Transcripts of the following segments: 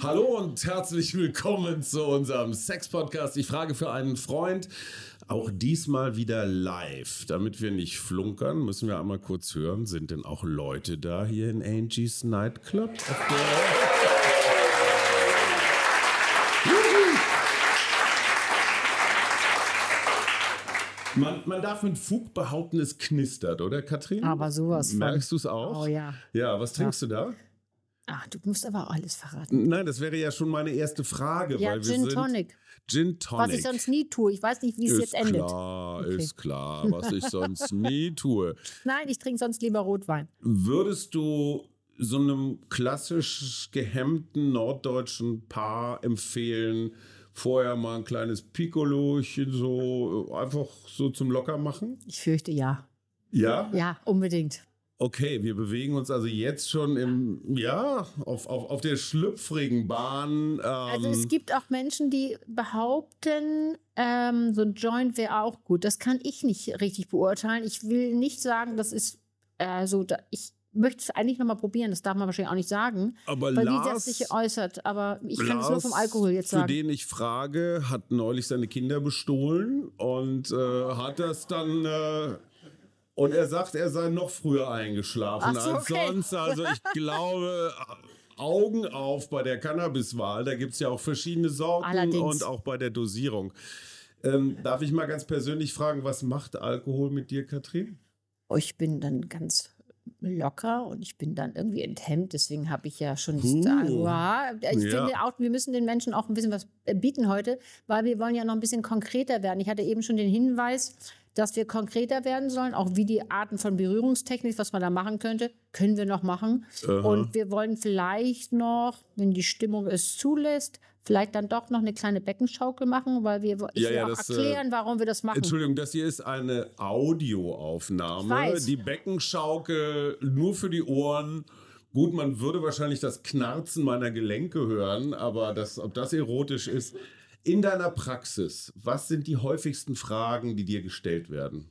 Hallo und herzlich willkommen zu unserem Sex-Podcast. Ich frage für einen Freund, auch diesmal wieder live. Damit wir nicht flunkern, müssen wir einmal kurz hören, sind denn auch Leute da hier in Angie's Nightclub? Man, man, darf mit Fug behaupten, es knistert, oder Katrin? Aber sowas. Merkst du es auch? Oh ja. Ja, was trinkst ja. du da? Ah, du musst aber alles verraten. Nein, das wäre ja schon meine erste Frage. Ja, weil Gin wir sind Tonic. Gin Tonic. Was ich sonst nie tue. Ich weiß nicht, wie es jetzt klar, endet. Okay. Ist klar, was ich sonst nie tue. Nein, ich trinke sonst lieber Rotwein. Würdest du so einem klassisch gehemmten norddeutschen Paar empfehlen, vorher mal ein kleines Piccolochen so äh, einfach so zum Locker machen? Ich fürchte ja. Ja? Ja, unbedingt. Okay, wir bewegen uns also jetzt schon im, ja, auf, auf, auf der schlüpfrigen Bahn. Also ähm. Also es gibt auch Menschen, die behaupten, ähm, so ein Joint wäre auch gut. Das kann ich nicht richtig beurteilen. Ich will nicht sagen, das ist, also äh, ich, möchte es eigentlich nochmal probieren, das darf man wahrscheinlich auch nicht sagen, aber weil Lars, wie das sich äußert. Aber ich kann es nur vom Alkohol jetzt sagen. Für den ich frage, hat neulich seine Kinder bestohlen und äh, hat das dann äh, und er sagt, er sei noch früher eingeschlafen so, als okay. sonst. Also ich glaube, Augen auf bei der Cannabiswahl. Da gibt es ja auch verschiedene Sorten Allerdings. und auch bei der Dosierung. Ähm, darf ich mal ganz persönlich fragen, was macht Alkohol mit dir, Katrin? Oh, ich bin dann ganz locker und ich bin dann irgendwie enthemmt. Deswegen habe ich ja schon. Uh, ich ja. finde auch, wir müssen den Menschen auch ein bisschen was bieten heute, weil wir wollen ja noch ein bisschen konkreter werden. Ich hatte eben schon den Hinweis, dass wir konkreter werden sollen, auch wie die Arten von Berührungstechnik, was man da machen könnte, können wir noch machen. Aha. Und wir wollen vielleicht noch, wenn die Stimmung es zulässt, vielleicht dann doch noch eine kleine Beckenschaukel machen, weil wir ich ja, ja, auch das, äh, erklären, warum wir das machen. Entschuldigung, das hier ist eine Audioaufnahme. Die Beckenschaukel nur für die Ohren. Gut, man würde wahrscheinlich das Knarzen meiner Gelenke hören, aber das, ob das erotisch ist, in deiner Praxis, was sind die häufigsten Fragen, die dir gestellt werden?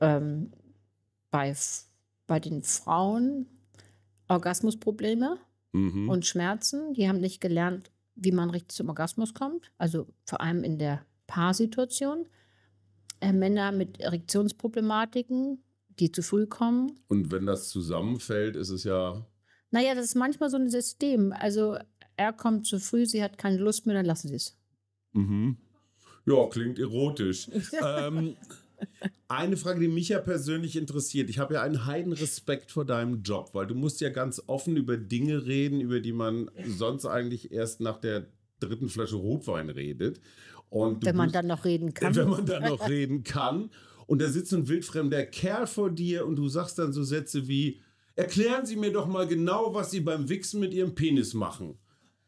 Ähm, bei, bei den Frauen Orgasmusprobleme mhm. und Schmerzen. Die haben nicht gelernt, wie man richtig zum Orgasmus kommt. Also vor allem in der Paarsituation. Äh, Männer mit Erektionsproblematiken, die zu früh kommen. Und wenn das zusammenfällt, ist es ja. Naja, das ist manchmal so ein System. Also er kommt zu früh, sie hat keine Lust mehr, dann lassen sie es. Mhm. Ja, klingt erotisch. ähm, eine Frage, die mich ja persönlich interessiert. Ich habe ja einen heiden Respekt vor deinem Job, weil du musst ja ganz offen über Dinge reden, über die man sonst eigentlich erst nach der dritten Flasche Rotwein redet. Und wenn man bist, dann noch reden kann. Wenn man dann noch reden kann. Und da sitzt ein wildfremder Kerl vor dir und du sagst dann so Sätze wie, erklären Sie mir doch mal genau, was Sie beim Wichsen mit Ihrem Penis machen.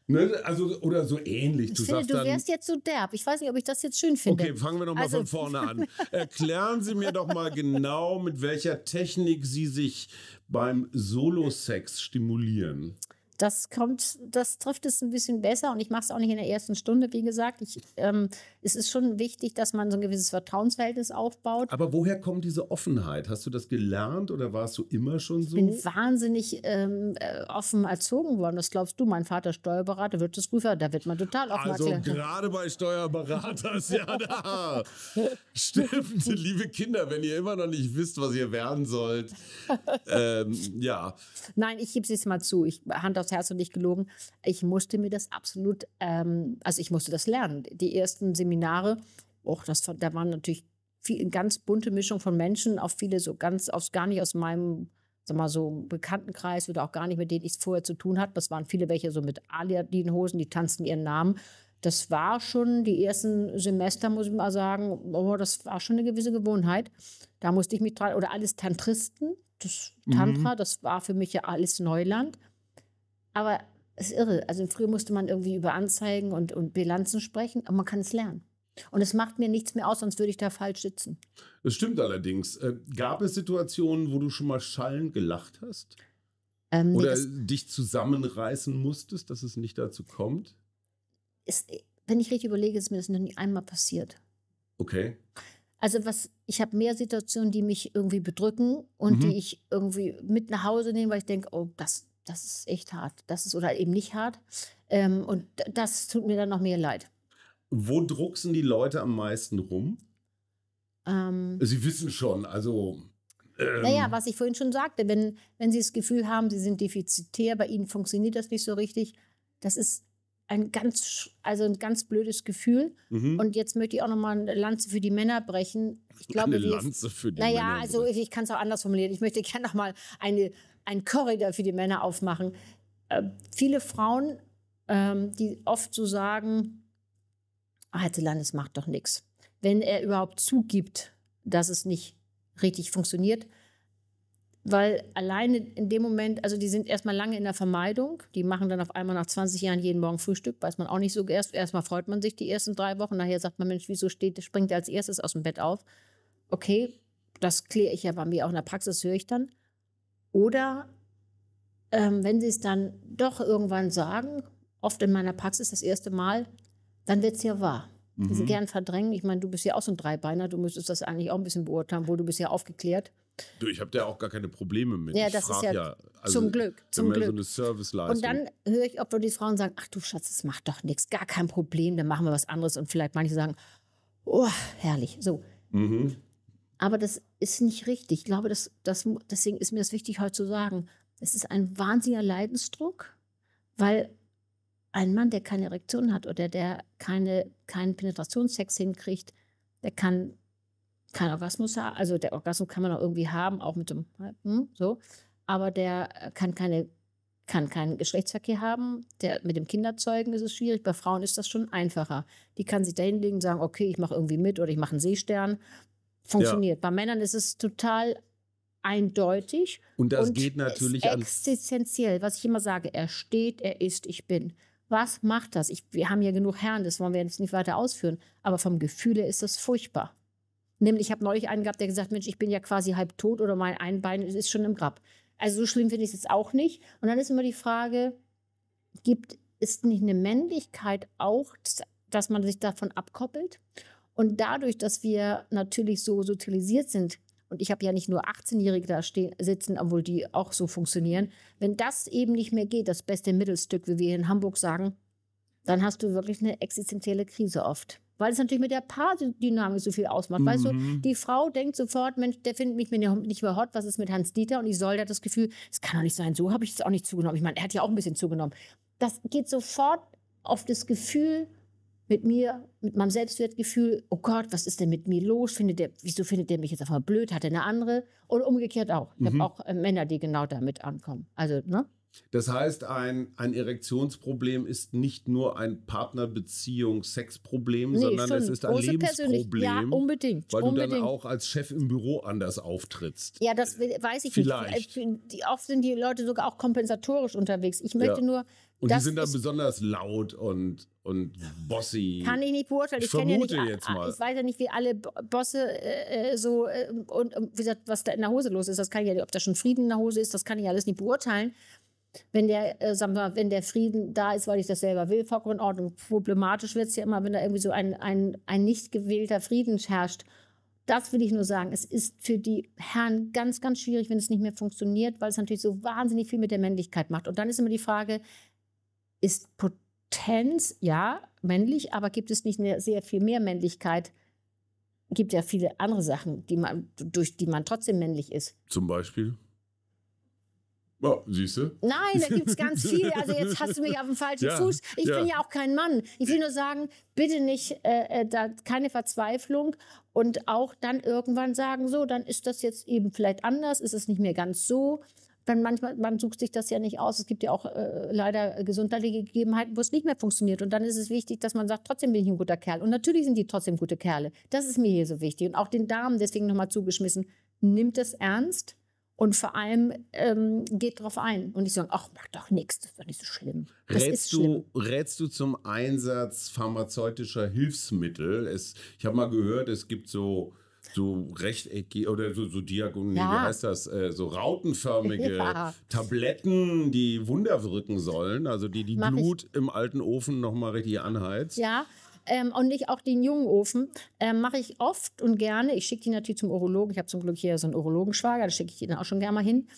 Ne? Also, oder so ähnlich. Du, ich finde, du wärst dann, jetzt so derb. Ich weiß nicht, ob ich das jetzt schön finde. Okay, fangen wir nochmal also. von vorne an. Erklären Sie mir doch mal genau, mit welcher Technik Sie sich beim Solo-Sex stimulieren das kommt, das trifft es ein bisschen besser und ich mache es auch nicht in der ersten Stunde, wie gesagt. Ich, ähm, es ist schon wichtig, dass man so ein gewisses Vertrauensverhältnis aufbaut. Aber woher kommt diese Offenheit? Hast du das gelernt oder warst du immer schon so? Ich bin wahnsinnig ähm, äh, offen erzogen worden. Das glaubst du, mein Vater Steuerberater, wird das Prüfer, da wird man total offen Also gerade bei Steuerberatern, ja da. Stimmt, liebe Kinder, wenn ihr immer noch nicht wisst, was ihr werden sollt. Ähm, ja. Nein, ich gebe es jetzt mal zu. Ich hand auf aufs Herz und nicht gelogen. Ich musste mir das absolut, ähm, also ich musste das lernen. Die ersten Seminare, och, das, da waren natürlich viel, eine ganz bunte Mischung von Menschen, auch viele so ganz, aus, gar nicht aus meinem sag mal so Bekanntenkreis oder auch gar nicht mit denen ich es vorher zu tun hatte. Das waren viele welche so mit Aliadin-Hosen, die tanzten ihren Namen. Das war schon die ersten Semester, muss ich mal sagen, oh, das war schon eine gewisse Gewohnheit. Da musste ich mich dran, oder alles Tantristen, das mhm. Tantra, mhm. das war für mich ja alles Neuland. Aber es ist irre. Also früher musste man irgendwie über Anzeigen und, und Bilanzen sprechen, aber man kann es lernen. Und es macht mir nichts mehr aus, sonst würde ich da falsch sitzen. Das stimmt allerdings. Äh, gab es Situationen, wo du schon mal schallend gelacht hast? Ähm, nee, Oder dich zusammenreißen musstest, dass es nicht dazu kommt? Ist, wenn ich richtig überlege, ist mir das noch nie einmal passiert. Okay. Also was, ich habe mehr Situationen, die mich irgendwie bedrücken und mhm. die ich irgendwie mit nach Hause nehme, weil ich denke, oh, das, das ist echt hart. Das ist oder eben nicht hart. Ähm, und das tut mir dann noch mehr leid. Wo drucksen die Leute am meisten rum? Ähm, Sie wissen schon, also. Ähm, naja, was ich vorhin schon sagte, wenn, wenn Sie das Gefühl haben, Sie sind defizitär, bei Ihnen funktioniert das nicht so richtig, das ist ein ganz, also ein ganz blödes Gefühl. Mhm. Und jetzt möchte ich auch nochmal eine Lanze für die Männer brechen. Ich glaube, eine Lanze für die naja, Männer. Naja, also ich, ich kann es auch anders formulieren. Ich möchte gerne nochmal eine einen Korridor für die Männer aufmachen. Äh, viele Frauen, ähm, die oft so sagen, ah, Heitelandes macht doch nichts. Wenn er überhaupt zugibt, dass es nicht richtig funktioniert, weil alleine in dem Moment, also die sind erstmal lange in der Vermeidung, die machen dann auf einmal nach 20 Jahren jeden Morgen Frühstück, weiß man auch nicht so erst. Erstmal freut man sich die ersten drei Wochen, nachher sagt man, Mensch, wieso steht, springt er als erstes aus dem Bett auf? Okay, das kläre ich ja bei mir auch in der Praxis, höre ich dann. Oder ähm, wenn sie es dann doch irgendwann sagen, oft in meiner Praxis das erste Mal, dann wird es ja wahr. Mhm. Diese gern verdrängen. Ich meine, du bist ja auch so ein Dreibeiner, du müsstest das eigentlich auch ein bisschen beurteilen, wo du bist ja aufgeklärt. Du, ich habe da auch gar keine Probleme mit. Ja, ich das ist ja, ja also zum Glück. Zum Glück. So eine Serviceleistung. Und dann höre ich, ob die Frauen sagen, ach du Schatz, das macht doch nichts, gar kein Problem, dann machen wir was anderes. Und vielleicht manche sagen, oh, herrlich. So. Mhm. Aber das ist nicht richtig. Ich glaube, das, das, deswegen ist mir das wichtig, heute zu sagen. Es ist ein wahnsinniger Leidensdruck, weil ein Mann, der keine Erektion hat oder der keine, keinen Penetrationssex hinkriegt, der kann keinen Orgasmus haben. Also der Orgasmus kann man auch irgendwie haben, auch mit dem, ne, hm, so. Aber der äh, kann keine kann keinen Geschlechtsverkehr haben. Der, mit dem Kinderzeugen ist es schwierig. Bei Frauen ist das schon einfacher. Die kann sich da hinlegen und sagen, okay, ich mache irgendwie mit oder ich mache einen Seestern funktioniert. Ja. Bei Männern ist es total eindeutig. Und das und geht natürlich ist existenziell. Was ich immer sage, er steht, er ist, ich bin. Was macht das? Ich, wir haben ja genug Herren, das wollen wir jetzt nicht weiter ausführen. Aber vom Gefühle ist das furchtbar. Nämlich, ich habe neulich einen gehabt, der gesagt Mensch, ich bin ja quasi halb tot oder mein ein Bein ist schon im Grab. Also so schlimm finde ich es jetzt auch nicht. Und dann ist immer die Frage, gibt, ist nicht eine Männlichkeit auch, dass man sich davon abkoppelt? Und dadurch, dass wir natürlich so sozialisiert sind, und ich habe ja nicht nur 18-Jährige da stehen, sitzen, obwohl die auch so funktionieren, wenn das eben nicht mehr geht, das beste Mittelstück, wie wir in Hamburg sagen, dann hast du wirklich eine existenzielle Krise oft. Weil es natürlich mit der Paardynamik so viel ausmacht. Mhm. Weißt du, mhm. die Frau denkt sofort, Mensch, der findet mich nicht mehr hot, was ist mit Hans Dieter? Und ich soll hat das Gefühl, es kann doch nicht sein, so habe ich es auch nicht zugenommen. Ich meine, er hat ja auch ein bisschen zugenommen. Das geht sofort auf das Gefühl mit mir, mit meinem Selbstwertgefühl, oh Gott, was ist denn mit mir los? Findet der, wieso findet der mich jetzt einfach blöd? Hat er eine andere? Und umgekehrt auch. Ich mhm. habe auch äh, Männer, die genau damit ankommen. Also, ne? Das heißt, ein, ein Erektionsproblem ist nicht nur ein Partnerbeziehung, Sexproblem, nee, sondern es ist ein Lebensproblem. Ja, unbedingt. Weil unbedingt. du dann auch als Chef im Büro anders auftrittst. Ja, das weiß ich Vielleicht. nicht. Äh, die, oft sind die Leute sogar auch kompensatorisch unterwegs. Ich möchte ja. nur. Und die sind dann besonders laut und und bossy. Kann ich nicht beurteilen. Ich, ich kenne ja nicht, äh, jetzt mal. ich weiß ja nicht, wie alle Bosse äh, äh, so äh, und, und, wie gesagt, was da in der Hose los ist. Das kann ich ja, ob da schon Frieden in der Hose ist, das kann ich alles nicht beurteilen. Wenn der, äh, sagen wir, wenn der Frieden da ist, weil ich das selber will, vollkommen in Ordnung. Problematisch wird es ja immer, wenn da irgendwie so ein, ein, ein nicht gewählter Frieden herrscht. Das will ich nur sagen. Es ist für die Herren ganz, ganz schwierig, wenn es nicht mehr funktioniert, weil es natürlich so wahnsinnig viel mit der Männlichkeit macht. Und dann ist immer die Frage, ist Potenzial Tens, ja, männlich, aber gibt es nicht mehr, sehr viel mehr Männlichkeit? Gibt ja viele andere Sachen, die man, durch die man trotzdem männlich ist. Zum Beispiel? Oh, siehst du? Nein, da gibt es ganz viele. Also jetzt hast du mich auf dem falschen ja, Fuß. Ich ja. bin ja auch kein Mann. Ich will nur sagen, bitte nicht, äh, äh, da keine Verzweiflung und auch dann irgendwann sagen, so, dann ist das jetzt eben vielleicht anders, ist es nicht mehr ganz so. Wenn manchmal, man sucht sich das ja nicht aus. Es gibt ja auch äh, leider gesundheitliche Gegebenheiten, wo es nicht mehr funktioniert. Und dann ist es wichtig, dass man sagt, trotzdem bin ich ein guter Kerl. Und natürlich sind die trotzdem gute Kerle. Das ist mir hier so wichtig. Und auch den Damen deswegen nochmal zugeschmissen. Nimmt es ernst und vor allem ähm, geht drauf ein. Und ich sage, ach, mach doch nichts, das ist doch nicht so schlimm. rätst, du, rätst du zum Einsatz pharmazeutischer Hilfsmittel? Es, ich habe mal gehört, es gibt so so rechteckige oder so, so diagonal, ja. wie heißt das, äh, so rautenförmige ja. Tabletten, die Wunder wirken sollen, also die die Mach Blut ich. im alten Ofen nochmal richtig anheizt. Ja, ähm, und nicht auch den jungen Ofen. Ähm, Mache ich oft und gerne. Ich schicke die natürlich zum Urologen. Ich habe zum Glück hier so einen Urologenschwager, da schicke ich die auch schon gerne mal hin.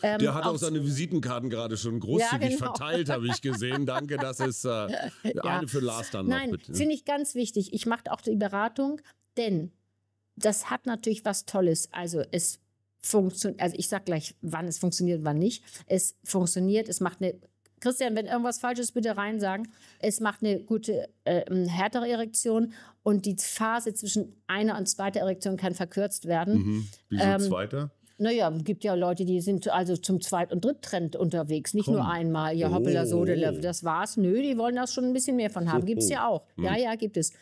Ähm, Der hat auch seine Visitenkarten gerade schon großzügig ja, genau. verteilt, habe ich gesehen. Danke, das ist äh, eine für Lars dann noch. Nein, finde ich ganz wichtig. Ich mache auch die Beratung, denn das hat natürlich was Tolles. Also es funktioniert, also ich sag gleich, wann es funktioniert und wann nicht. Es funktioniert, es macht eine Christian, wenn irgendwas falsch ist, bitte rein sagen. Es macht eine gute, äh, ähm, härtere Erektion und die Phase zwischen einer und zweiter Erektion kann verkürzt werden. Mhm. Wieso ähm, zweiter? Naja, es gibt ja Leute, die sind also zum Zweit- und Dritttrend unterwegs. Nicht Komm. nur einmal, ja, hoppala, oh. sodele, das war's. Nö, die wollen das schon ein bisschen mehr von haben. Gibt es ja auch. Ja, mhm. ja, gibt es.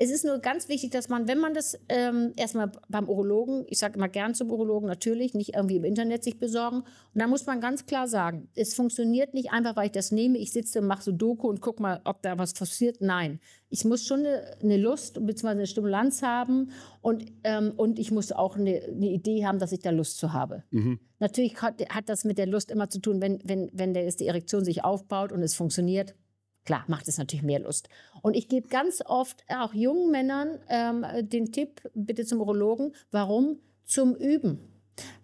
Es ist nur ganz wichtig, dass man, wenn man das ähm, erstmal beim Urologen, ich sage immer gern zum Urologen natürlich, nicht irgendwie im Internet sich besorgen. Und da muss man ganz klar sagen, es funktioniert nicht einfach, weil ich das nehme, ich sitze und mache so Doku und guck mal, ob da was passiert. Nein, ich muss schon eine, eine Lust bzw. eine Stimulanz haben und, ähm, und ich muss auch eine, eine, Idee haben, dass ich da Lust zu habe. Mhm. Natürlich hat, hat das mit der Lust immer zu tun, wenn, wenn, wenn der, ist die Erektion sich aufbaut und es funktioniert Klar, macht es natürlich mehr Lust. Und ich gebe ganz oft auch jungen Männern ähm, den Tipp, bitte zum Urologen, warum? Zum Üben.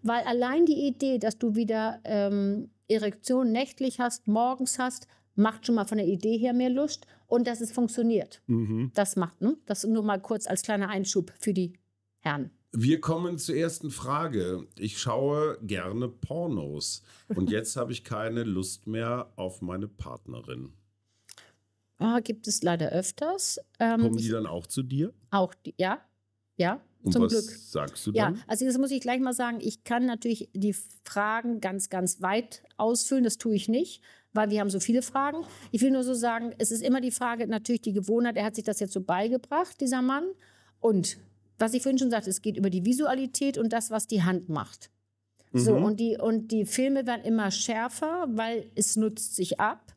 Weil allein die Idee, dass du wieder ähm, Erektion nächtlich hast, morgens hast, macht schon mal von der Idee her mehr Lust und dass es funktioniert. Mhm. Das macht, ne? Das nur mal kurz als kleiner Einschub für die Herren. Wir kommen zur ersten Frage. Ich schaue gerne Pornos und jetzt habe ich keine Lust mehr auf meine Partnerin. Oh, gibt es leider öfters. Ähm, Kommen die dann auch zu dir? Auch, die, ja. Ja, und zum was Glück. sagst du dann? Ja, also das muss ich gleich mal sagen. Ich kann natürlich die Fragen ganz, ganz weit ausfüllen. Das tue ich nicht, weil wir haben so viele Fragen. Ich will nur so sagen, es ist immer die Frage, natürlich die Gewohnheit, er hat sich das jetzt so beigebracht, dieser Mann. Und was ich vorhin schon sagte, es geht über die Visualität und das, was die Hand macht. Mhm. So, und die, und die Filme werden immer schärfer, weil es nutzt sich ab.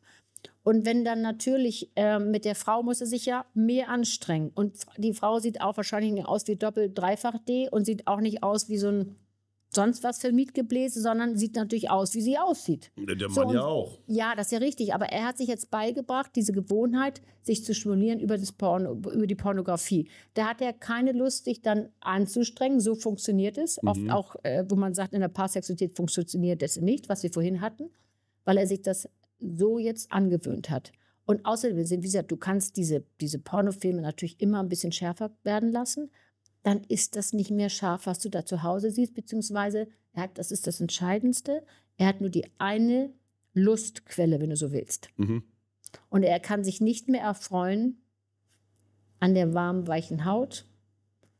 Und wenn dann natürlich äh, mit der Frau muss er sich ja mehr anstrengen. Und die Frau sieht auch wahrscheinlich nicht aus wie Doppel-Dreifach-D und sieht auch nicht aus wie so ein sonst was für Mietgebläse, sondern sieht natürlich aus, wie sie aussieht. Der Mann so, ja auch. Ja, das ist ja richtig. Aber er hat sich jetzt beigebracht, diese Gewohnheit, sich zu stimulieren über, das Porno, über die Pornografie. Da hat er keine Lust, sich dann anzustrengen. So funktioniert es. Mhm. Oft auch, äh, wo man sagt, in der Paarsexualität funktioniert das nicht, was wir vorhin hatten, weil er sich das so jetzt angewöhnt hat. Und außerdem, wie gesagt, du kannst diese, diese Pornofilme natürlich immer ein bisschen schärfer werden lassen. Dann ist das nicht mehr scharf, was du da zu Hause siehst, beziehungsweise, er hat, das ist das Entscheidendste, er hat nur die eine Lustquelle, wenn du so willst. Mhm. Und er kann sich nicht mehr erfreuen an der warmen, weichen Haut,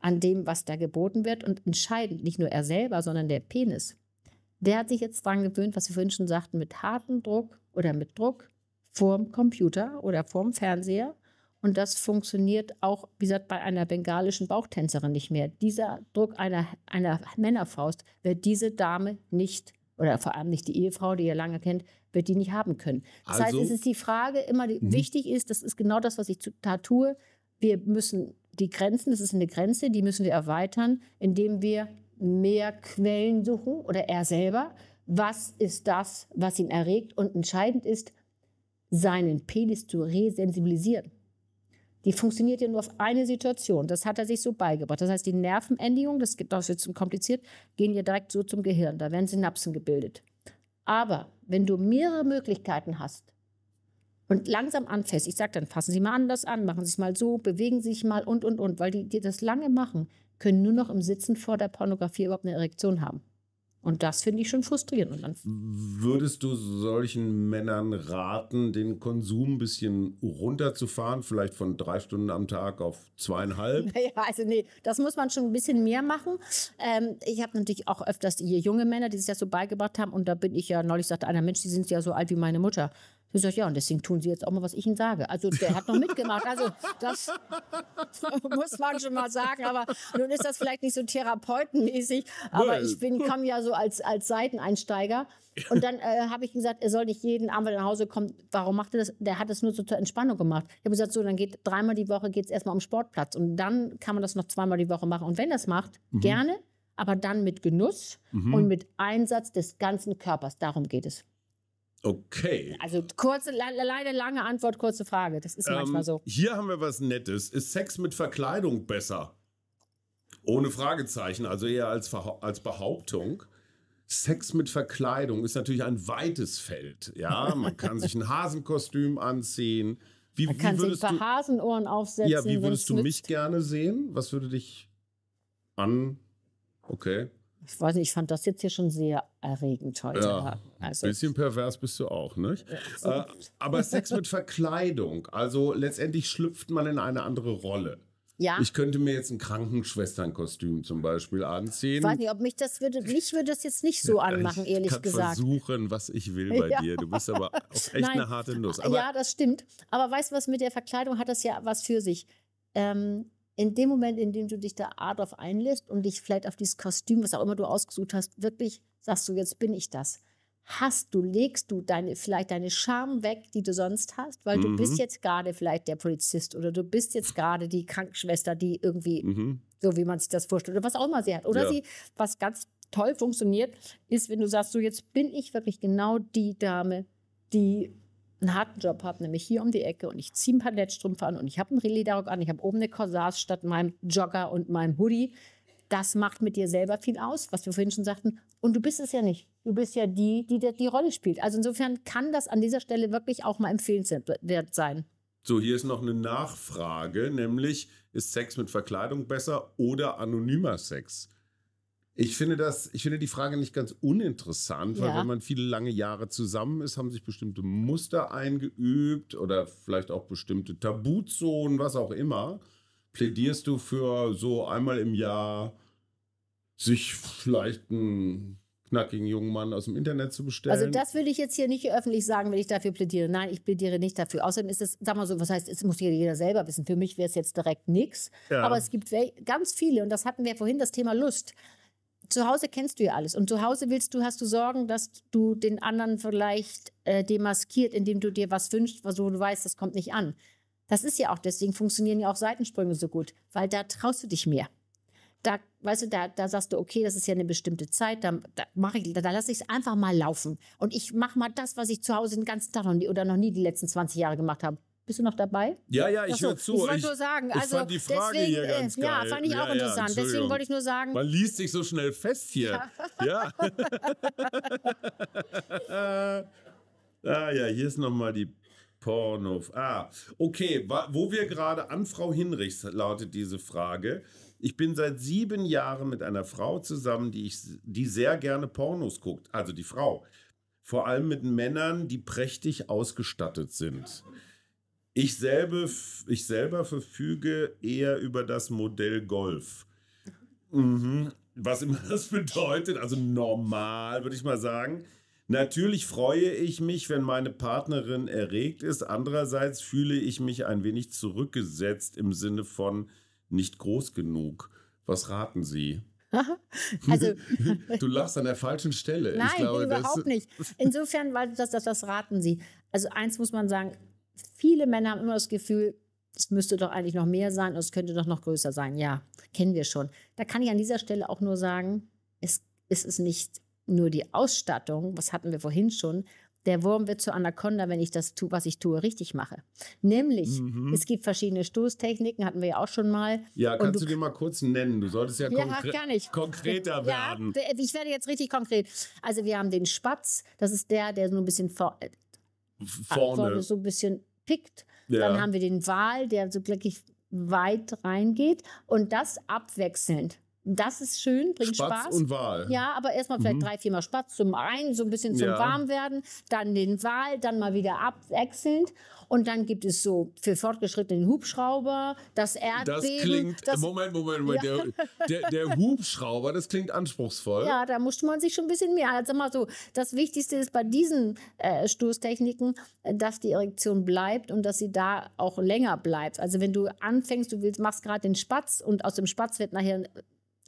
an dem, was da geboten wird. Und entscheidend, nicht nur er selber, sondern der Penis. Der hat sich jetzt daran gewöhnt, was wir vorhin schon sagten, mit hartem Druck oder mit Druck vorm Computer oder vorm Fernseher. Und das funktioniert auch, wie gesagt, bei einer bengalischen Bauchtänzerin nicht mehr. Dieser Druck einer, einer Männerfaust wird diese Dame nicht, oder vor allem nicht die Ehefrau, die ihr lange kennt, wird die nicht haben können. Das also, heißt, es ist die Frage, immer die, mhm. wichtig ist, das ist genau das, was ich da tue. Wir müssen die Grenzen, das ist eine Grenze, die müssen wir erweitern, indem wir mehr Quellen suchen oder er selber, was ist das, was ihn erregt. Und entscheidend ist, seinen Penis zu resensibilisieren. Die funktioniert ja nur auf eine Situation. Das hat er sich so beigebracht. Das heißt, die Nervenendigung, das ist jetzt kompliziert, gehen ja direkt so zum Gehirn. Da werden Synapsen gebildet. Aber wenn du mehrere Möglichkeiten hast und langsam anfährst, ich sage dann, fassen Sie mal anders an, machen Sie es mal so, bewegen Sie sich mal und, und, und, weil die, die das lange machen, können nur noch im Sitzen vor der Pornografie überhaupt eine Erektion haben. Und das finde ich schon frustrierend. Und dann Würdest du solchen Männern raten, den Konsum ein bisschen runterzufahren, vielleicht von drei Stunden am Tag auf zweieinhalb? Naja, also nee, das muss man schon ein bisschen mehr machen. Ähm, ich habe natürlich auch öfters hier junge Männer, die sich das so beigebracht haben. Und da bin ich ja neulich, sagte einer, Mensch, die sind ja so alt wie meine Mutter. Sie sagt, ja, und deswegen tun sie jetzt auch mal, was ich ihnen sage. Also der hat noch mitgemacht. Also das muss man schon mal sagen. Aber nun ist das vielleicht nicht so therapeutenmäßig. Aber ich bin, kam ja so als, als Seiteneinsteiger. Und dann äh, habe ich ihm gesagt, er soll nicht jeden Abend nach Hause kommen. Warum macht er das? Der hat das nur so zur Entspannung gemacht. Ich habe gesagt, so, dann geht dreimal die Woche geht's erstmal um Sportplatz. Und dann kann man das noch zweimal die Woche machen. Und wenn das macht, mhm. gerne, aber dann mit Genuss mhm. und mit Einsatz des ganzen Körpers. Darum geht es. Okay. Also kurze, leider lange Antwort, kurze Frage. Das ist ähm, manchmal so. Hier haben wir was Nettes. Ist Sex mit Verkleidung besser? Ohne Fragezeichen, also eher als, als Behauptung. Sex mit Verkleidung ist natürlich ein weites Feld. Ja, man kann sich ein Hasenkostüm anziehen. Wie, man kann sich ein paar Hasenohren aufsetzen. Ja, wie würdest du mich gerne sehen? Was würde dich an? Okay. Ich weiß nicht, ich fand das jetzt hier schon sehr erregend heute. Ja, also, bisschen pervers bist du auch, nicht? So. Äh, aber Sex mit Verkleidung, also letztendlich schlüpft man in eine andere Rolle. Ja. Ich könnte mir jetzt ein Krankenschwesternkostüm zum Beispiel anziehen. Ich weiß nicht, ob mich das würde, mich würde das jetzt nicht so anmachen, ich ehrlich kann gesagt. versuchen, was ich will bei ja. dir. Du bist aber auch echt Nein. eine harte Nuss. Aber ja, das stimmt. Aber weißt du was, mit der Verkleidung hat das ja was für sich. Ähm, in dem Moment, in dem du dich da A drauf einlässt und dich vielleicht auf dieses Kostüm, was auch immer du ausgesucht hast, wirklich sagst du, jetzt bin ich das. Hast du, legst du deine, vielleicht deine Scham weg, die du sonst hast, weil mhm. du bist mhm. jetzt gerade vielleicht der Polizist oder du bist jetzt gerade die Krankenschwester, die irgendwie, mhm. so wie man sich das vorstellt, oder was auch immer sie hat. Oder ja. sie, was ganz toll funktioniert, ist, wenn du sagst, so jetzt bin ich wirklich genau die Dame, die einen harten Job habe, nämlich hier um die Ecke und ich ziehe ein paar Netzstrümpfe an und ich habe einen relais darock an, ich habe oben eine Corsage statt meinem Jogger und meinem Hoodie. Das macht mit dir selber viel aus, was wir vorhin schon sagten. Und du bist es ja nicht. Du bist ja die, die die, die Rolle spielt. Also insofern kann das an dieser Stelle wirklich auch mal empfehlenswert sein. So, hier ist noch eine Nachfrage, nämlich ist Sex mit Verkleidung besser oder anonymer Sex? Ich finde das, ich finde die Frage nicht ganz uninteressant, weil ja. wenn man viele lange Jahre zusammen ist, haben sich bestimmte Muster eingeübt oder vielleicht auch bestimmte Tabuzonen, was auch immer. Plädierst du für so einmal im Jahr sich vielleicht einen knackigen jungen Mann aus dem Internet zu bestellen. Also das würde ich jetzt hier nicht öffentlich sagen, wenn ich dafür plädiere. Nein, ich plädiere nicht dafür. Außerdem ist es, sag mal so, was heißt, es muss jeder selber wissen. Für mich wäre es jetzt direkt nichts. Ja. Aber es gibt ganz viele, und das hatten wir vorhin, das Thema Lust zu Hause kennst du ja alles und zu Hause willst du, hast du Sorgen, dass du den anderen vielleicht äh, demaskiert, indem du dir was wünschst, wo du weißt, das kommt nicht an. Das ist ja auch, deswegen funktionieren ja auch Seitensprünge so gut, weil da traust du dich mehr. Da, weißt du, da, da sagst du, okay, das ist ja eine bestimmte Zeit, da, da mache ich, da, da lasse ich es einfach mal laufen. Und ich mache mal das, was ich zu Hause den ganzen Tag noch nie, oder noch nie die letzten 20 Jahre gemacht habe. Bist du noch dabei? Ja, ja, ich höre zu. Ich wollte nur sagen, also, ich fand also die Frage deswegen, hier ganz äh, geil. Ja, fand ich auch ja, interessant. deswegen wollte ich nur sagen. Man liest sich so schnell fest hier. Ja. ja. ah ja, hier ist nochmal die Porno. Ah, okay, wo wir gerade an Frau Hinrichs lautet diese Frage. Ich bin seit sieben Jahren mit einer Frau zusammen, die, ich, die sehr gerne Pornos guckt. Also die Frau. Vor allem mit Männern, die prächtig ausgestattet sind. Ja. Ich, selbe, ich selber verfüge eher über das Modell Golf. Mhm. Was immer das bedeutet, also normal, würde ich mal sagen. Natürlich freue ich mich, wenn meine Partnerin erregt ist. Andererseits fühle ich mich ein wenig zurückgesetzt im Sinne von nicht groß genug. Was raten Sie? also, du lachst an der falschen Stelle. Nein, glaube, überhaupt nicht. Insofern, weil das, das, das raten Sie. Also eins muss man sagen, viele Männer haben immer das Gefühl, es müsste doch eigentlich noch mehr sein und es könnte doch noch größer sein. Ja, kennen wir schon. Da kann ich an dieser Stelle auch nur sagen, es, es ist nicht nur die Ausstattung, was hatten wir vorhin schon, der Wurm wird zur Anaconda, wenn ich das tue, was ich tue, richtig mache. Nämlich, mhm. es gibt verschiedene Stoßtechniken, hatten wir ja auch schon mal. Ja, kannst du, du, dir mal kurz nennen? Du solltest ja, ja konkre konkreter werden. Ja, ich werde jetzt richtig konkret. Also wir haben den Spatz, das ist der, der so ein bisschen vor, äh, vorne. vorne so ein bisschen pickt. Ja. Dann haben wir den Wal, der so wirklich weit reingeht und das abwechselnd. Das ist schön, bringt Spatz Spaß. und Wahl. Ja, aber erstmal vielleicht mhm. drei, viermal Spatz zum einen, so ein bisschen zum ja. Warmwerden, dann den Wahl, dann mal wieder abwechselnd. Und dann gibt es so für fortgeschrittenen Hubschrauber, das Erdbeben. Das klingt, das, Moment, Moment, Moment. Ja. Der, der, der, Hubschrauber, das klingt anspruchsvoll. Ja, da musste man sich schon ein bisschen mehr. Also mal so, das Wichtigste ist bei diesen äh, Stoßtechniken, dass die Erektion bleibt und dass sie da auch länger bleibt. Also wenn du anfängst, du willst, machst gerade den Spatz und aus dem Spatz wird nachher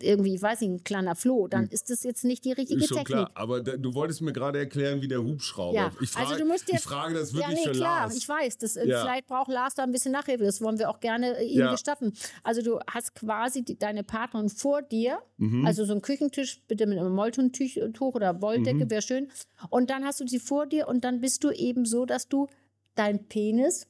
irgendwie, ich weiß nicht, ein kleiner Floh, dann hm. ist das jetzt nicht die richtige ist schon Technik. Klar, aber da, du wolltest mir gerade erklären, wie der Hubschrauber. Ja. Ich, also frage, also du musst jetzt, ich frage das wirklich ja, nee, für klar, Lars. Ich weiß, das, äh, ja. vielleicht braucht Lars da ein bisschen Nachhilfe, das wollen wir auch gerne äh, ihm ja. gestatten. Also du hast quasi die, deine Partnerin vor dir, mhm. also so ein Küchentisch, bitte mit einem Molltuch äh, oder Wolldecke, mhm. wäre schön. Und dann hast du sie vor dir und dann bist du eben so, dass du deinen Penis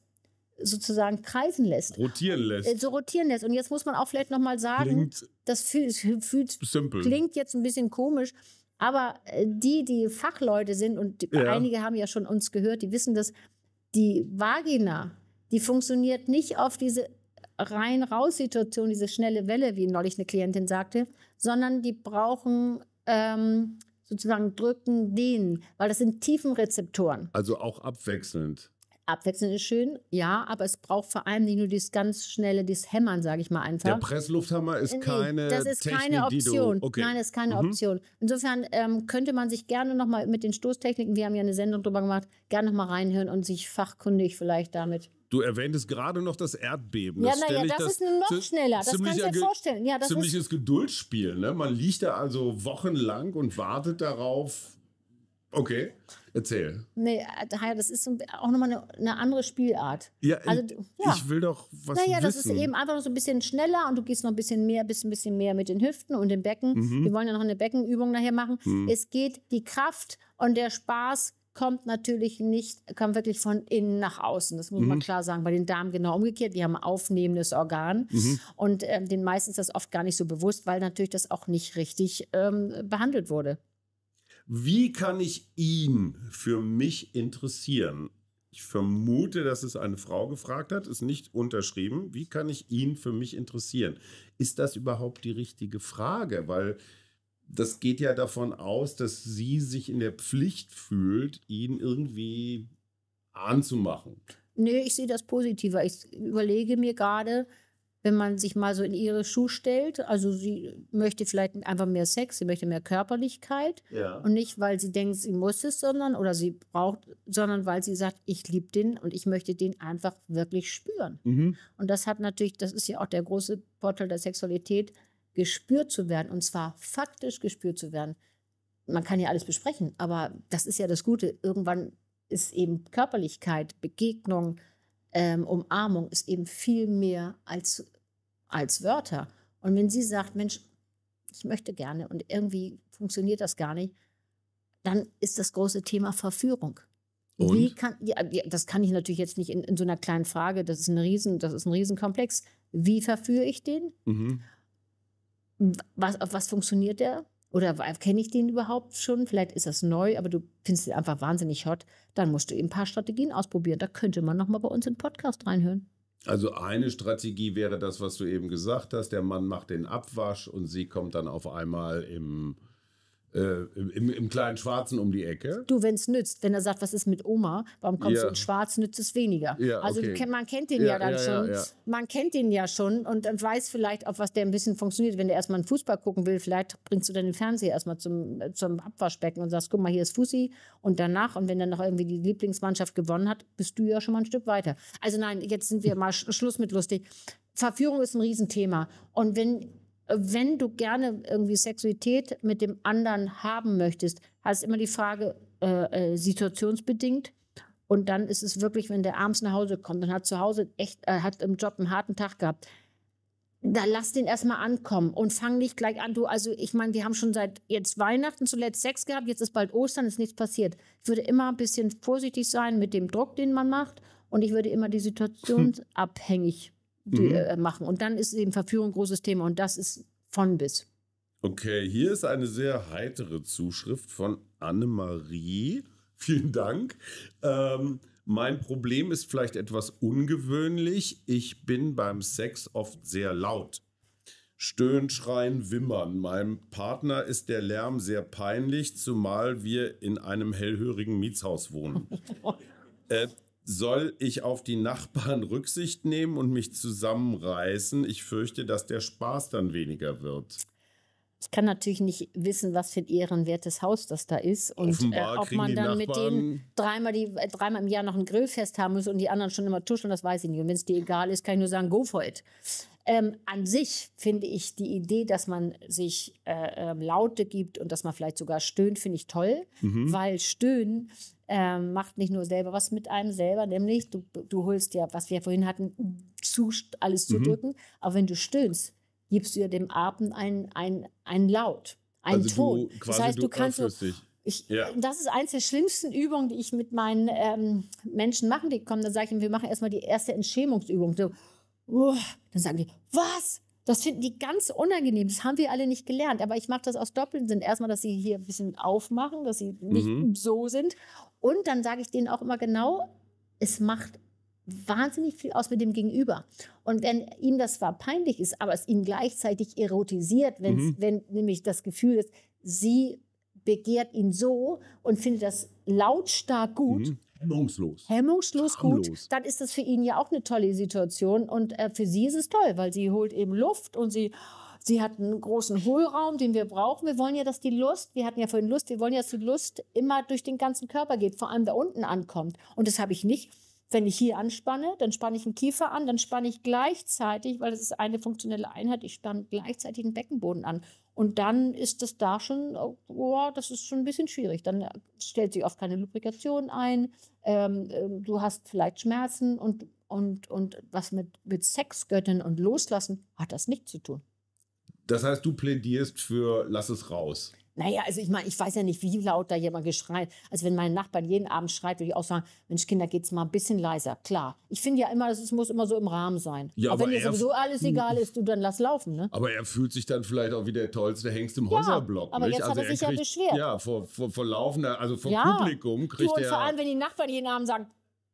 sozusagen kreisen lässt. Rotieren lässt. Äh, so rotieren lässt. Und jetzt muss man auch vielleicht nochmal sagen, klingt das fühlt, fühlt klingt jetzt ein bisschen komisch, aber äh, die, die Fachleute sind, und ja. einige haben ja schon uns gehört, die wissen dass die Vagina, die funktioniert nicht auf diese Rein-Raus-Situation, diese schnelle Welle, wie neulich eine Klientin sagte, sondern die brauchen ähm, sozusagen drücken, dehnen, weil das sind Tiefenrezeptoren. Also auch abwechselnd. Abwechseln ist schön, ja, aber es braucht vor allem nicht nur dieses ganz schnelle, dieses Hämmern, sage ich mal einfach. Der Presslufthammer ist äh, nee, keine Das ist Technik, keine Option. Du, okay. Nein, das ist keine mhm. Option. Insofern ähm, könnte man sich gerne nochmal mit den Stoßtechniken, wir haben ja eine Sendung drüber gemacht, gerne nochmal reinhören und sich fachkundig vielleicht damit Du erwähntest gerade noch das Erdbeben. Das ja, naja, das, das, ist noch schneller. Das kannst du dir vorstellen. Ja, das ziemliches ist Geduldsspiel. Ne? Man liegt da also wochenlang und wartet darauf. Okay. Erzähl. Nee, äh, daher, das ist so auch nochmal eine, eine andere Spielart. Ja, also, ja, ich will doch was Naja, wissen. das ist eben einfach so ein bisschen schneller und du gehst noch ein bisschen mehr, bist ein bisschen mehr mit den Hüften und dem Becken. Mhm. Wir wollen ja noch eine Beckenübung nachher machen. Mhm. Es geht die Kraft und der Spaß kommt natürlich nicht, kommt wirklich von innen nach außen. Das muss mhm. man klar sagen. Bei den Damen genau umgekehrt. Die haben ein aufnehmendes Organ mhm. und ähm, den meisten ist das oft gar nicht so bewusst, weil natürlich das auch nicht richtig ähm, behandelt wurde. Wie kann ich ihn für mich interessieren? Ich vermute, dass es eine Frau gefragt hat, ist nicht unterschrieben. Wie kann ich ihn für mich interessieren? Ist das überhaupt die richtige Frage? Weil das geht ja davon aus, dass sie sich in der Pflicht fühlt, ihn irgendwie anzumachen. Nee, ich sehe das positiver. Ich überlege mir gerade, wenn man sich mal so in ihre Schuhe stellt. Also sie möchte vielleicht einfach mehr Sex, sie möchte mehr Körperlichkeit ja. und nicht, weil sie denkt, sie muss es, sondern oder sie braucht, sondern weil sie sagt, ich liebe den und ich möchte den einfach wirklich spüren. Mhm. Und das hat natürlich, das ist ja auch der große Portal der Sexualität, gespürt zu werden und zwar faktisch gespürt zu werden. Man kann ja alles besprechen, aber das ist ja das Gute. Irgendwann ist eben Körperlichkeit, Begegnung, ähm, Umarmung ist eben viel mehr als, als Wörter. Und wenn sie sagt, Mensch, ich möchte gerne und irgendwie funktioniert das gar nicht, dann ist das große Thema Verführung. Und? Wie kann, ja, das kann ich natürlich jetzt nicht in, in, so einer kleinen Frage, das ist, ein Riesen, das ist ein Riesenkomplex. Wie verführe ich den? Mhm. Was, auf was funktioniert der? oder äh, kenne ich den überhaupt schon? Vielleicht ist das neu, aber du findest ihn einfach wahnsinnig hot. Dann musst du eben ein paar Strategien ausprobieren. Da könnte man nochmal bei uns im Podcast reinhören. Also eine Strategie wäre das, was du eben gesagt hast. Der Mann macht den Abwasch und sie kommt dann auf einmal im äh, im, im, kleinen Schwarzen um die Ecke. Du, wenn es nützt, wenn er sagt, was ist mit Oma, warum kommst ja. du in Schwarz, nützt es weniger. Ja, also okay. du, man kennt den ja, ja dann schon. Man kennt den ja schon und, und weiß vielleicht, auf was der ein bisschen funktioniert. Wenn der erstmal einen Fußball gucken will, vielleicht bringst du dann den Fernseher erstmal zum, äh, zum Abwaschbecken und sagst, guck mal, hier ist Fussi und danach und wenn dann noch irgendwie die Lieblingsmannschaft gewonnen hat, bist du ja schon mal ein Stück weiter. Also nein, jetzt sind wir mal Schluss mit lustig. Verführung ist ein Riesenthema. Und wenn wenn du gerne irgendwie Sexualität mit dem anderen haben möchtest, hast immer die Frage äh, äh, situationsbedingt. Und dann ist es wirklich, wenn der abends nach Hause kommt und hat zu Hause echt, äh, hat im Job einen harten Tag gehabt, dann lass den erstmal ankommen und fang nicht gleich an. Du, also ich meine, wir haben schon seit jetzt Weihnachten zuletzt Sex gehabt, jetzt ist bald Ostern, ist nichts passiert. Ich würde immer ein bisschen vorsichtig sein mit dem Druck, den man macht. Und ich würde immer die situationsabhängig abhängig die, mhm. äh, machen. Und dann ist eben Verführung ein großes Thema und das ist von bis. Okay, hier ist eine sehr heitere Zuschrift von Annemarie. Vielen Dank. Ähm, mein Problem ist vielleicht etwas ungewöhnlich. Ich bin beim Sex oft sehr laut. Stöhnen, schreien, wimmern. Meinem Partner ist der Lärm sehr peinlich, zumal wir in einem hellhörigen Mietshaus wohnen. äh, soll ich auf die Nachbarn Rücksicht nehmen und mich zusammenreißen? Ich fürchte, dass der Spaß dann weniger wird ich kann natürlich nicht wissen, was für ein ehrenwertes Haus das da ist und äh, ob man dann mit denen dreimal, die, äh, dreimal im Jahr noch ein Grillfest haben muss und die anderen schon immer tuscheln, das weiß ich nicht. Und wenn es dir egal ist, kann ich nur sagen, go for it. Ähm, an sich finde ich die Idee, dass man sich äh, äh, Laute gibt und dass man vielleicht sogar stöhnt, finde ich toll, mhm. weil stöhnen ähm, macht nicht nur selber was mit einem selber, nämlich du, du holst ja, was wir vorhin hatten, zu, alles zu mhm. drücken, aber wenn du stöhnst, gibst du ja dem Apen einen ein, Laut, einen also Ton. Du, das heißt, du, du kannst. Ich, ja. Das ist eins der schlimmsten Übungen, die ich mit meinen ähm, Menschen mache. Die kommen, dann sage ich ihnen, wir machen erstmal die erste Entschämungsübung. So, uh, dann sagen die, was? Das finden die ganz unangenehm. Das haben wir alle nicht gelernt. Aber ich mache das aus doppelten Sinn. Erstmal, dass sie hier ein bisschen aufmachen, dass sie nicht mhm. so sind. Und dann sage ich denen auch immer genau, es macht wahnsinnig viel aus mit dem Gegenüber. Und wenn ihm das zwar peinlich ist, aber es ihn gleichzeitig erotisiert, mhm. wenn nämlich das Gefühl ist, sie begehrt ihn so und findet das lautstark gut. Mhm. Hemmungslos. Hemmungslos Harmlos. gut. Dann ist das für ihn ja auch eine tolle Situation. Und äh, für sie ist es toll, weil sie holt eben Luft und sie Sie hat einen großen Hohlraum, den wir brauchen. Wir wollen ja, dass die Lust, wir hatten ja vorhin Lust, wir wollen ja, dass die Lust immer durch den ganzen Körper geht, vor allem da unten ankommt. Und das habe ich nicht, wenn ich hier anspanne, dann spanne ich den Kiefer an, dann spanne ich gleichzeitig, weil das ist eine funktionelle Einheit, ich spanne gleichzeitig den Beckenboden an. Und dann ist das da schon, oh, oh das ist schon ein bisschen schwierig. Dann äh, stellt sich oft keine Lubrikation ein, ähm, ähm, du hast vielleicht Schmerzen und, und, und was mit, mit Sexgöttin und Loslassen hat das nichts zu tun. Das heißt, du plädierst für lass es raus. Naja, also ich meine, ich weiß ja nicht, wie laut da jemand geschreit. Also wenn mein Nachbar jeden Abend schreit, würde ich auch sagen, Mensch, Kinder, geht's mal ein bisschen leiser. Klar. Ich finde ja immer, es muss immer so im Rahmen sein. Ja, auch aber wenn dir sowieso alles egal ist, du dann lass laufen, ne? Aber er fühlt sich dann vielleicht auch wie der tollste Hengst im ja, Häuserblock. Aber nicht? jetzt also hat er sich kriegt, ja beschwert. Ja, vor, vor, vor laufender, also vor ja. Publikum kriegt du, und er. Vor allem, wenn die Nachbarn jeden Abend sagen,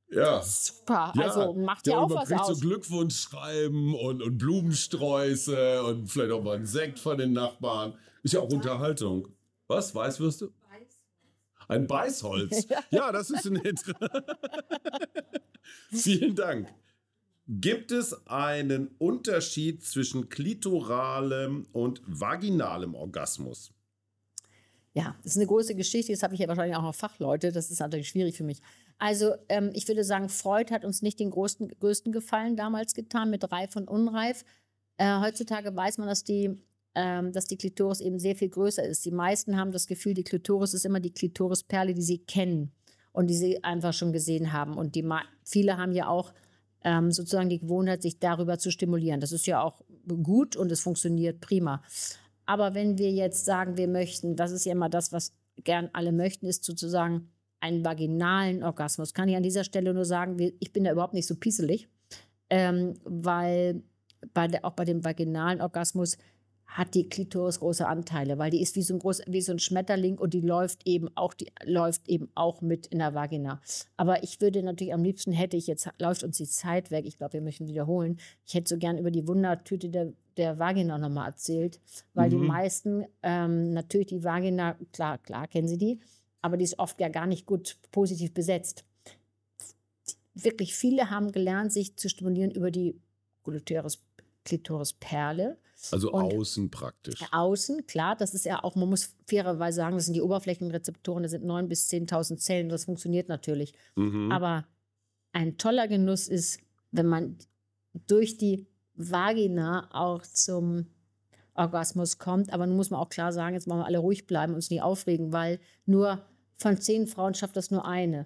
ja. Super. Ja, also macht ja auch was aus. so Glückwunschschreiben und, und Blumensträuße und vielleicht auch mal ein Sekt von den Nachbarn. Ist ja auch Unterhaltung. Was? Weißwürste? Ein Beißholz. Ja, das ist ein Hit. Vielen Dank. Gibt es einen Unterschied zwischen klitoralem und vaginalem Orgasmus? ja, das ist eine große Geschichte. Jetzt habe ich ja wahrscheinlich auch noch Fachleute. Das ist natürlich schwierig für mich. Also ähm, ich würde sagen, Freud hat uns nicht den größten, größten Gefallen damals getan mit reif und unreif. Äh, heutzutage weiß man, dass die, ähm, dass die Klitoris eben sehr viel größer ist. Die meisten haben das Gefühl, die Klitoris ist immer die Klitorisperle, die sie kennen und die sie einfach schon gesehen haben. Und die viele haben ja auch ähm, sozusagen die Gewohnheit, sich darüber zu stimulieren. Das ist ja auch gut und es funktioniert prima. Aber wenn wir jetzt sagen, wir möchten, das ist ja immer das, was gern alle möchten, ist sozusagen einen vaginalen Orgasmus. Kann ich an dieser Stelle nur sagen, ich bin da überhaupt nicht so pieselig, ähm, weil bei der, auch bei dem vaginalen Orgasmus hat die Klitoris große Anteile, weil die ist wie so ein, groß, wie so ein Schmetterling und die läuft eben auch, die läuft eben auch mit in der Vagina. Aber ich würde natürlich am liebsten hätte ich jetzt läuft uns die Zeit weg. Ich glaube, wir möchten wiederholen. Ich hätte so gern über die Wundertüte der, der Vagina nochmal erzählt, weil mhm. die meisten ähm, natürlich die Vagina klar klar kennen sie die, aber die ist oft ja gar nicht gut positiv besetzt. Wirklich viele haben gelernt, sich zu stimulieren über die Gluteus Klitorisperle. Also und außen praktisch. Außen, klar, das ist ja auch, man muss fairerweise sagen, das sind die Oberflächenrezeptoren, das sind 9.000 bis 10.000 Zellen, das funktioniert natürlich. Mhm. Aber ein toller Genuss ist, wenn man durch die Vagina auch zum Orgasmus kommt. Aber nun muss man auch klar sagen, jetzt wollen wir alle ruhig bleiben, und uns nie aufregen, weil nur von zehn Frauen schafft das nur eine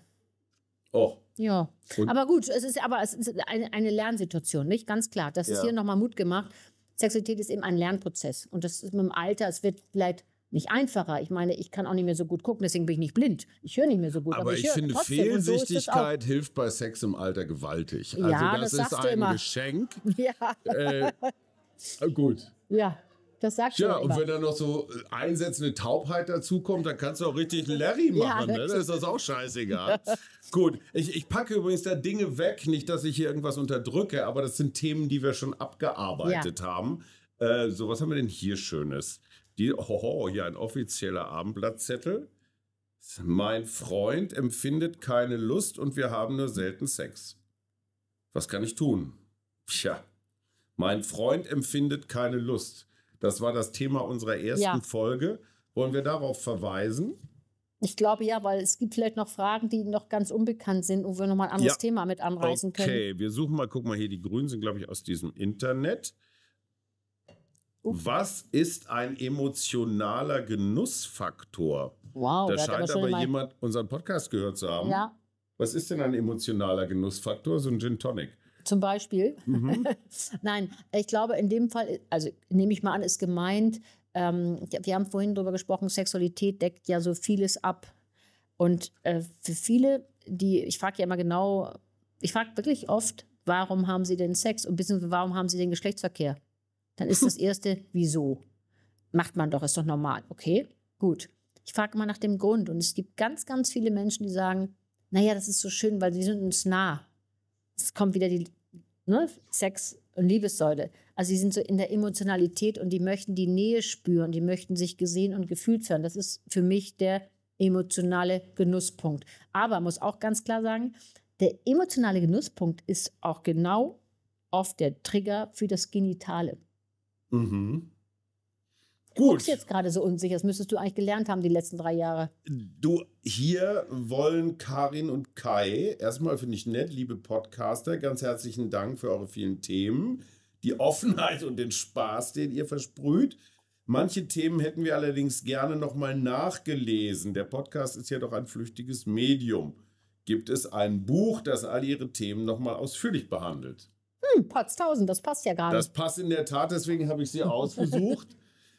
auch. Ja, und aber gut, es ist aber es ist eine, eine Lernsituation, nicht? Ganz klar. Das ja. ist hier nochmal Mut gemacht. Sexualität ist eben ein Lernprozess. Und das ist mit dem Alter, es wird vielleicht nicht einfacher. Ich meine, ich kann auch nicht mehr so gut gucken, deswegen bin ich nicht blind. Ich höre nicht mehr so gut. Aber, aber ich, ich finde, Fehlsichtigkeit so hilft bei Sex im Alter gewaltig. Also ja, also das, das ist ein Geschenk. Ja. Äh, gut. Ja. Das sagt Ja, und wenn da noch so äh, einsetzende Taubheit dazukommt, dann kannst du auch richtig Larry machen. Ja, ne? Dann ist das auch scheißegal. Gut, ich, ich packe übrigens da Dinge weg. Nicht, dass ich hier irgendwas unterdrücke, aber das sind Themen, die wir schon abgearbeitet ja. haben. Äh, so, was haben wir denn hier Schönes? Die, hoho, hier ein offizieller Abendblattzettel. Mein Freund empfindet keine Lust und wir haben nur selten Sex. Was kann ich tun? Tja, mein Freund empfindet keine Lust. Das war das Thema unserer ersten ja. Folge. Wollen wir darauf verweisen? Ich glaube ja, weil es gibt vielleicht noch Fragen, die noch ganz unbekannt sind, und wir nochmal ein anderes ja. Thema mit anreißen okay. können. Okay, wir suchen mal, guck mal hier, die Grünen sind, glaube ich, aus diesem Internet. Uff. Was ist ein emotionaler Genussfaktor? Wow, da scheint aber, aber jemand unseren Podcast gehört zu haben. Ja. Was ist denn ein emotionaler Genussfaktor? So ein Gin Tonic. Zum Beispiel. Mhm. Nein, ich glaube, in dem Fall, also nehme ich mal an, ist gemeint, ähm, wir haben vorhin darüber gesprochen, Sexualität deckt ja so vieles ab. Und äh, für viele, die, ich frage ja immer genau, ich frage wirklich oft, warum haben sie denn Sex und beziehungsweise warum haben sie den Geschlechtsverkehr? Dann ist das erste, wieso? Macht man doch, ist doch normal. Okay, gut. Ich frage immer nach dem Grund. Und es gibt ganz, ganz viele Menschen, die sagen, naja, das ist so schön, weil sie sind uns nah es kommt wieder die ne, Sex- und Liebessäule. Also sie sind so in der Emotionalität und die möchten die Nähe spüren, die möchten sich gesehen und gefühlt fühlen. Das ist für mich der emotionale Genusspunkt. Aber muss auch ganz klar sagen, der emotionale Genusspunkt ist auch genau oft der Trigger für das Genitale. Mhm. Gut. Du guckst jetzt gerade so unsicher. Das müsstest du eigentlich gelernt haben die letzten drei Jahre. Du, hier wollen Karin und Kai, erstmal finde ich nett, liebe Podcaster, ganz herzlichen Dank für eure vielen Themen, die Offenheit und den Spaß, den ihr versprüht. Manche Themen hätten wir allerdings gerne nochmal nachgelesen. Der Podcast ist ja doch ein flüchtiges Medium. Gibt es ein Buch, das all ihre Themen nochmal ausführlich behandelt? Hm, Potz 1000, das passt ja gar nicht. Das passt in der Tat, deswegen habe ich sie ausgesucht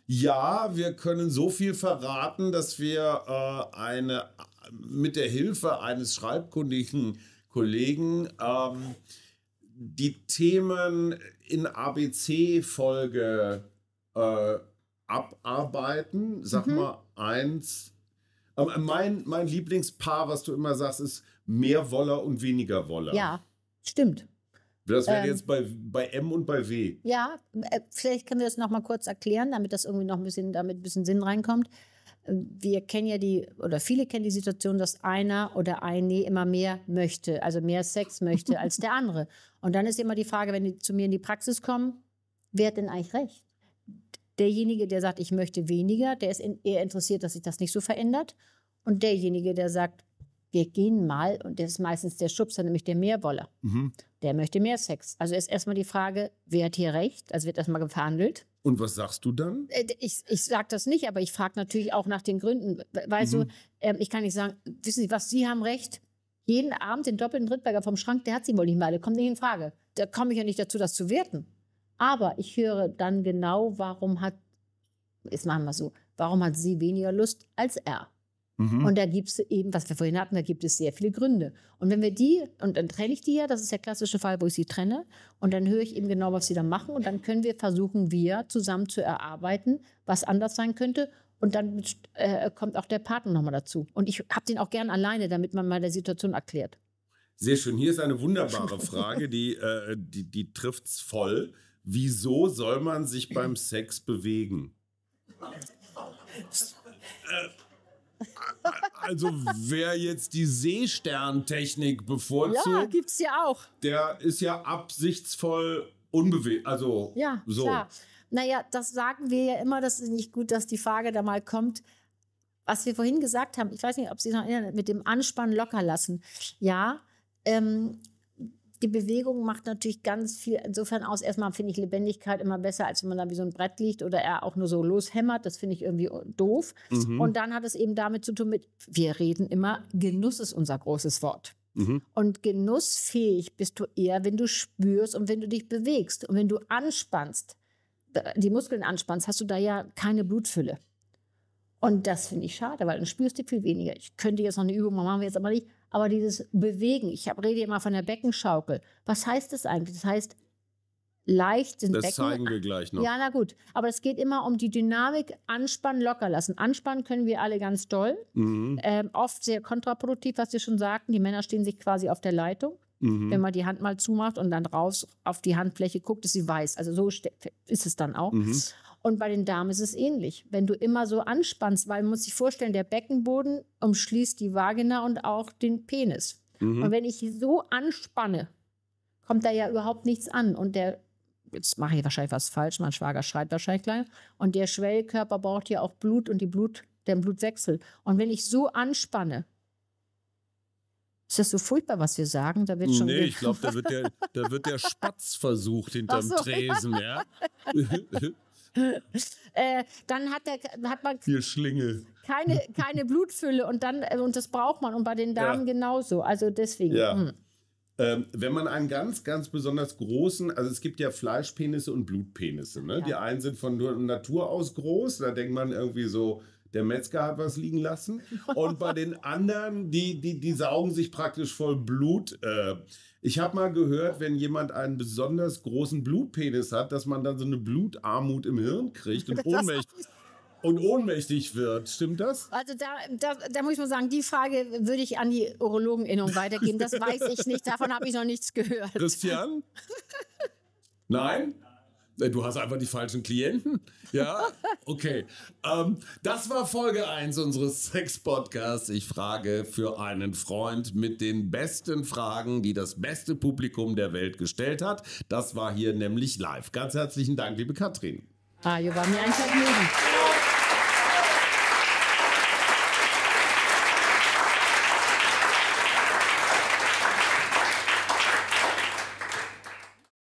ja, wir können so viel verraten, dass wir äh, eine, mit der Hilfe eines schreibkundigen Kollegen ähm, die Themen in ABC-Folge äh, abarbeiten. Sag mhm. mal eins. Äh, mein, mein Lieblingspaar, was du immer sagst, ist mehr Woller und weniger Woller. Ja, stimmt. Das wäre ähm, jetzt bei, bei M und bei W. Ja, äh, vielleicht können wir das nochmal kurz erklären, damit das irgendwie noch ein bisschen, damit ein bisschen Sinn reinkommt. Ähm, wir kennen ja die, oder viele kennen die Situation, dass einer oder eine immer mehr möchte, also mehr Sex möchte als der andere. Und dann ist immer die Frage, wenn die zu mir in die Praxis kommen, wer hat denn eigentlich recht? Derjenige, der sagt, ich möchte weniger, der ist eher interessiert, dass sich das nicht so verändert. Und derjenige, der sagt, wir gehen mal, und das ist meistens der Schubser, nämlich der mehr Mhm. Der möchte mehr Sex. Also ist erstmal die Frage, wer hat hier recht? Also wird erstmal gehandelt. Und was sagst du dann? Äh, ich, ich sage das nicht, aber ich frage natürlich auch nach den Gründen. Weißt mhm. du, ähm, ich kann nicht sagen, wissen Sie was, Sie haben recht. Jeden Abend den doppelten Drittberger vom Schrank, der hat sie wohl nicht mal, der kommt nicht in Frage. Da komme ich ja nicht dazu, das zu werten. Aber ich höre dann genau, warum hat, jetzt machen wir so, warum hat sie weniger Lust als er? Mhm. Und da gibt es eben, was wir vorhin hatten, da gibt es sehr viele Gründe. Und wenn wir die, und dann trenne ich die ja, das ist der klassische Fall, wo ich sie trenne, und dann höre ich eben genau, was sie da machen, und dann können wir versuchen, wir zusammen zu erarbeiten, was anders sein könnte. Und dann äh, kommt auch der Partner nochmal dazu. Und ich habe den auch gern alleine, damit man mal der Situation erklärt. Sehr schön. Hier ist eine wunderbare Frage, die, äh, die, die trifft es voll. Wieso soll man sich beim Sex bewegen? äh, also wer jetzt die Seesterntechnik bevorzugt, ja, gibt's ja auch. Der ist ja absichtsvoll unbewegt. Also ja, so. Klar. Naja, das sagen wir ja immer, das ist nicht gut, dass die Frage da mal kommt. Was wir vorhin gesagt haben, ich weiß nicht, ob Sie sich noch erinnern, mit dem Anspannen locker lassen. Ja, ähm, die Bewegung macht natürlich ganz viel insofern aus. Erstmal finde ich Lebendigkeit immer besser, als wenn man da wie so ein Brett liegt oder er auch nur so loshämmert. Das finde ich irgendwie doof. Mhm. Und dann hat es eben damit zu tun mit, wir reden immer, Genuss ist unser großes Wort. Mhm. Und genussfähig bist du eher, wenn du spürst und wenn du dich bewegst und wenn du anspannst, die Muskeln anspannst, hast du da ja keine Blutfülle. Und das finde ich schade, weil dann spürst du viel weniger. Ich könnte jetzt noch eine Übung machen, machen wir jetzt aber nicht. Aber dieses Bewegen, ich hab, rede immer von der Beckenschaukel. Was heißt das eigentlich? Das heißt, leicht sind Das Becken. zeigen wir gleich noch. Ja, na gut. Aber es geht immer um die Dynamik, anspannen, locker lassen. Anspannen können wir alle ganz doll. Mhm. Ähm, oft sehr kontraproduktiv, was wir schon sagten. Die Männer stehen sich quasi auf der Leitung. Mhm. Wenn man die Hand mal zumacht und dann raus auf die Handfläche guckt, ist sie weiß. Also so ist es dann auch. Mhm. Und bei den Damen ist es ähnlich. Wenn du immer so anspannst, weil man muss sich vorstellen, der Beckenboden umschließt die Vagina und auch den Penis. Mhm. Und wenn ich so anspanne, kommt da ja überhaupt nichts an. Und der, jetzt mache ich wahrscheinlich was falsch, mein Schwager schreit wahrscheinlich gleich. Und der Schwellkörper braucht ja auch Blut und die Blut, den Blutwechsel. Und wenn ich so anspanne, ist das so furchtbar, was wir sagen? Da wird schon nee, ich glaube, da, wird der, da wird der Spatz versucht hinterm so, Tresen, ja. äh, dann hat, der, hat man Hier Keine, keine Blutfülle und dann äh, und das braucht man und bei den Damen ja. genauso. Also deswegen. Ja. Hm. Ähm, wenn man einen ganz, ganz besonders großen, also es gibt ja Fleischpenisse und Blutpenisse. Ne? Ja. Die einen sind von Natur aus groß, da denkt man irgendwie so, der Metzger hat was liegen lassen. Und bei den anderen, die, die, die saugen sich praktisch voll Blut. Äh, ich habe mal gehört, wenn jemand einen besonders großen Blutpenis hat, dass man dann so eine Blutarmut im Hirn kriegt und ohnmächtig und ohnmächtig wird. Stimmt das? Also da, da, da muss ich mal sagen, die Frage würde ich an die Urologeninnung weitergeben. Das weiß ich nicht. Davon habe ich noch nichts gehört. Christian? Nein? Äh, du hast einfach die falschen Klienten. Ja, okay. ähm, das war Folge 1 unseres Sex-Podcasts. Ich frage für einen Freund mit den besten Fragen, die das beste Publikum der Welt gestellt hat. Das war hier nämlich live. Ganz herzlichen Dank, liebe Katrin. Ah, ihr war mir ein Vergnügen.